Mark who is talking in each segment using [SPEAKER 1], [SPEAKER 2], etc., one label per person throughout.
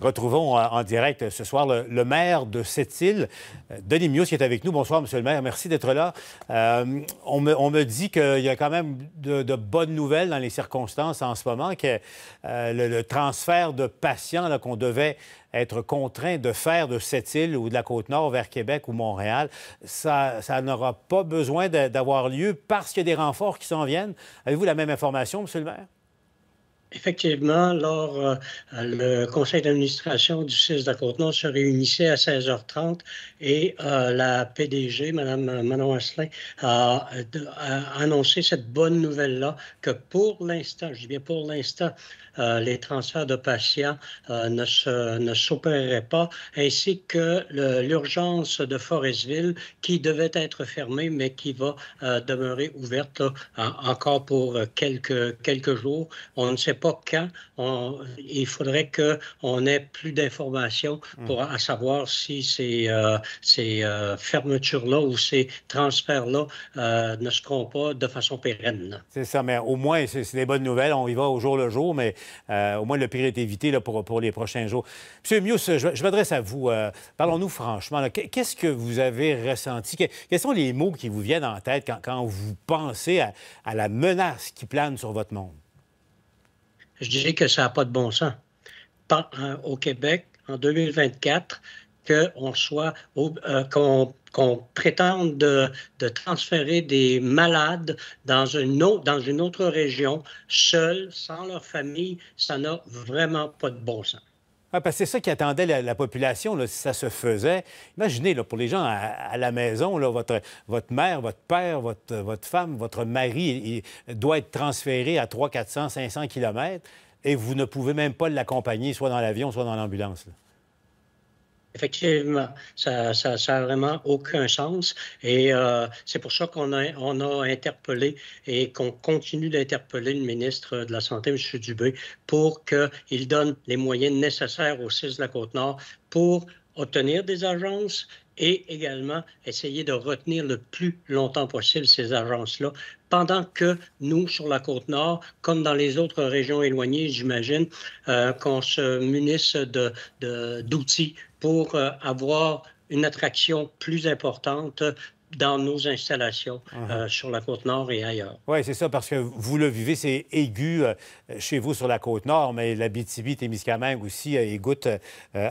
[SPEAKER 1] Retrouvons en direct ce soir le, maire de cette île, euh, Denis Mios, qui est avec nous. Bonsoir, Monsieur le maire. Merci d'être là. Euh, on, me, dit qu'il y a quand même de, bonnes nouvelles dans les circonstances en ce moment, que euh, le, transfert de patients qu'on devait être contraint de faire de cette île ou de la côte nord vers Québec ou Montréal, ça, ça n'aura pas besoin d'avoir lieu parce qu'il y a des renforts qui s'en viennent. Avez-vous la même information, Monsieur le maire?
[SPEAKER 2] Effectivement, lors euh, le conseil d'administration du 6 de la côte se réunissait à 16h30 et euh, la PDG, Mme euh, Manon Asselin, a, annoncé cette bonne nouvelle-là que pour l'instant, je dis bien pour l'instant, les transferts de patients ne, s'opéreraient ne pas, ainsi que l'urgence de Forestville qui devait être fermée mais qui va demeurer ouverte encore pour quelques, quelques jours. On ne sait pas quand. Hein, il faudrait qu'on ait plus d'informations mm. pour savoir si ces, euh, ces euh, fermetures-là
[SPEAKER 1] ou ces transferts-là euh, ne se pas de façon pérenne. C'est ça, mais au moins, c'est des bonnes nouvelles. On y va au jour le jour, mais au moins, le pire est évité là, pour, pour les prochains jours. Monsieur Mius, je, m'adresse à vous. Parlons-nous franchement. Qu'est-ce que vous avez ressenti? Quels sont les mots qui vous viennent en tête quand, quand vous pensez à la menace qui plane sur votre monde? je disais que ça n'a pas de bon sens. Euh,
[SPEAKER 2] au Québec, en 2024, euh, qu'on soit, qu'on prétende de, transférer des malades dans une, autre, dans une autre
[SPEAKER 1] région, seuls, sans leur famille, ça n'a vraiment pas de bon sens. Ah, c'est ça qui attendait la, population, si ça se faisait. Imaginez, pour les gens à, la maison, votre, mère, votre père, votre, femme, votre mari doit être transféré à 300, 400, 500 kilomètres et vous ne pouvez même pas l'accompagner, soit dans l'avion, soit dans l'ambulance
[SPEAKER 2] effectivement, ça n'a ça, vraiment aucun sens. Et euh, c'est pour ça qu'on a, on a interpellé et qu'on continue d'interpeller le ministre de la Santé, M. Dubé, pour qu'il donne les moyens nécessaires au CIS de la Côte-Nord pour obtenir des agences et également essayer de retenir le plus longtemps possible ces agences-là, pendant que nous, sur la côte nord, comme dans les autres régions éloignées, j'imagine, euh, qu'on se munisse d'outils pour euh, avoir une attraction plus importante dans nos installations euh, sur la Côte-Nord et ailleurs.
[SPEAKER 1] Oui, c'est ça, parce que vous le vivez, c'est aigu euh, chez vous sur la Côte-Nord, mais la Témiscamingue aussi euh,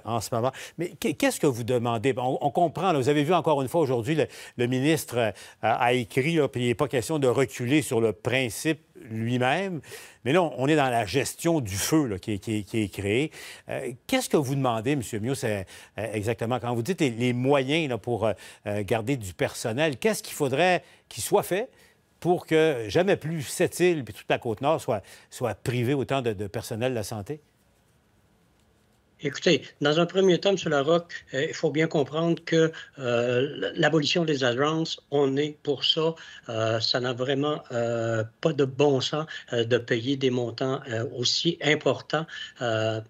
[SPEAKER 1] en ce moment. Mais qu'est-ce que vous demandez? On, comprend, vous avez vu encore une fois aujourd'hui, le, ministre a écrit, puis il n'est pas question de reculer sur le principe lui-même. Mais là, on est dans la gestion du feu qui, est créé. Euh, qu'est-ce que vous demandez, M. Mios, C'est euh, exactement? Quand vous dites les, moyens pour euh, garder du personnel, qu'est-ce qu'il faudrait qu'il soit fait pour que jamais plus cette île et toute la Côte-Nord soit, soit privée autant de personnel de la santé? Écoutez, dans un premier temps, sur la ROC, euh, il faut bien comprendre que euh, l'abolition
[SPEAKER 2] des agences, on est pour ça. Euh, ça n'a vraiment pas de bon sens de payer des montants aussi importants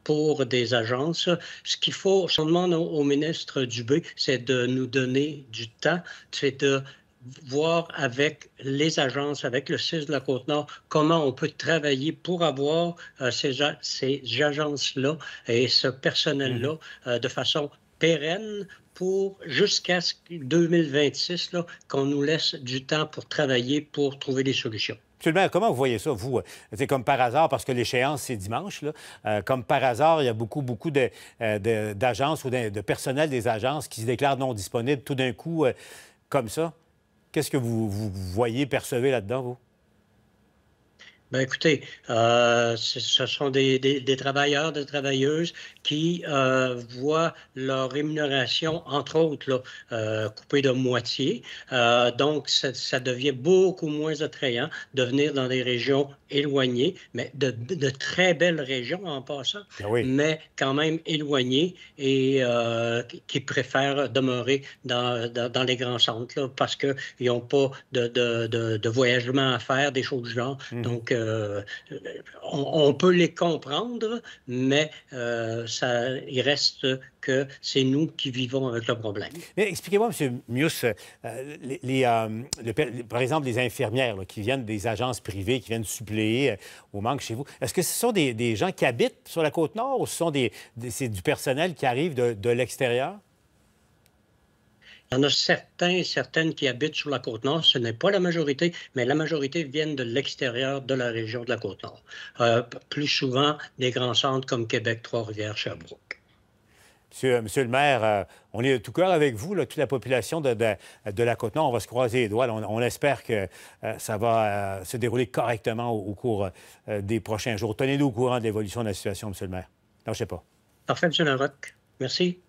[SPEAKER 2] pour des agences. Ce qu'il faut, on demande au, au ministre Dubé, c'est de nous donner du temps, c'est de voir avec les agences, avec le CIS de la Côte-Nord, comment on peut travailler pour avoir euh, ces, agences-là et ce personnel-là mhm. euh, de façon pérenne pour jusqu'à 2026
[SPEAKER 1] qu'on nous laisse du temps pour travailler, pour trouver des solutions. Monsieur comment vous voyez ça, vous? C'est comme par hasard, parce que l'échéance, c'est dimanche, euh, comme par hasard, il y a beaucoup, beaucoup d'agences de, ou de, personnel des agences qui se déclarent non disponibles tout d'un coup, comme ça. Qu'est-ce que vous, voyez, percevez là-dedans, vous
[SPEAKER 2] ben écoutez, euh, ce sont des, des, travailleurs, des travailleuses qui euh, voient leur rémunération, entre autres, là, euh, coupée de moitié. donc, ça, devient beaucoup moins attrayant de venir dans des régions éloignées, mais de, très belles régions en passant, ben mais quand même éloignées et qui préfèrent demeurer dans, dans, les grands centres parce qu'ils n'ont pas de, de, de, voyagement à faire, des choses du genre. Mmh. Donc, euh, on, peut les comprendre, mais euh, ça,
[SPEAKER 1] il reste que c'est nous qui vivons avec le problème. Mais expliquez-moi, M. Mius, euh, par exemple, les infirmières qui viennent des agences privées, qui viennent suppléer au manque chez vous, est-ce que ce sont des, gens qui habitent sur la côte nord ou ce sont c'est du personnel qui arrive de l'extérieur? Il y en a certains,
[SPEAKER 2] certaines qui habitent sur la Côte-Nord. Ce n'est pas la majorité, mais la majorité viennent de l'extérieur de la
[SPEAKER 1] région de la Côte-Nord. Euh, plus souvent, des grands centres comme Québec, Trois-Rivières, Sherbrooke. Monsieur, euh, le maire, euh, on est de tout cœur avec vous, toute la population de, la Côte-Nord. On va se croiser les doigts. on, espère que ça va se dérouler correctement au, cours des prochains jours. Tenez-nous au courant de l'évolution de la situation, Monsieur le maire. Non, je sais pas. Parfait, monsieur Merci.